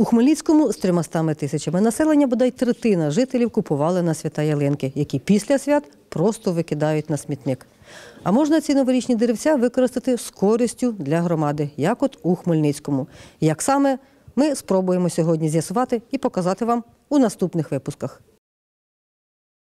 У Хмельницькому з 300 тисячами населення бодай третина жителів купували на свята ялинки, які після свят просто викидають на смітник. А можна ці новорічні деревця використати з користю для громади, як от у Хмельницькому. Як саме ми спробуємо сьогодні з'ясувати і показати вам у наступних випусках.